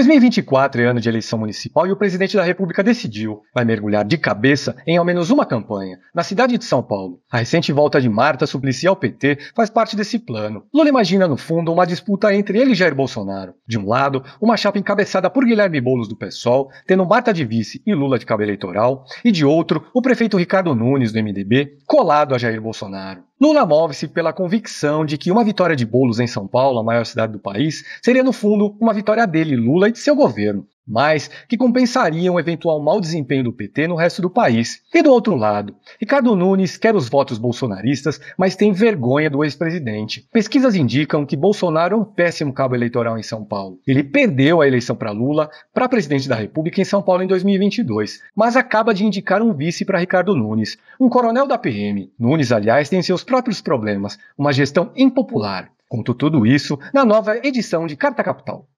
2024 é ano de eleição municipal e o presidente da República decidiu, vai mergulhar de cabeça em ao menos uma campanha, na cidade de São Paulo. A recente volta de Marta Suplicy ao PT faz parte desse plano. Lula imagina, no fundo, uma disputa entre ele e Jair Bolsonaro. De um lado, uma chapa encabeçada por Guilherme Boulos do PSOL, tendo Marta de vice e Lula de cabo eleitoral, e de outro, o prefeito Ricardo Nunes do MDB, colado a Jair Bolsonaro. Lula move-se pela convicção de que uma vitória de Bolos em São Paulo, a maior cidade do país, seria no fundo uma vitória dele, Lula, e de seu governo mas que compensariam o eventual mau desempenho do PT no resto do país. E do outro lado, Ricardo Nunes quer os votos bolsonaristas, mas tem vergonha do ex-presidente. Pesquisas indicam que Bolsonaro é um péssimo cabo eleitoral em São Paulo. Ele perdeu a eleição para Lula, para presidente da República em São Paulo em 2022, mas acaba de indicar um vice para Ricardo Nunes, um coronel da PM. Nunes, aliás, tem seus próprios problemas, uma gestão impopular. Conto tudo isso na nova edição de Carta Capital.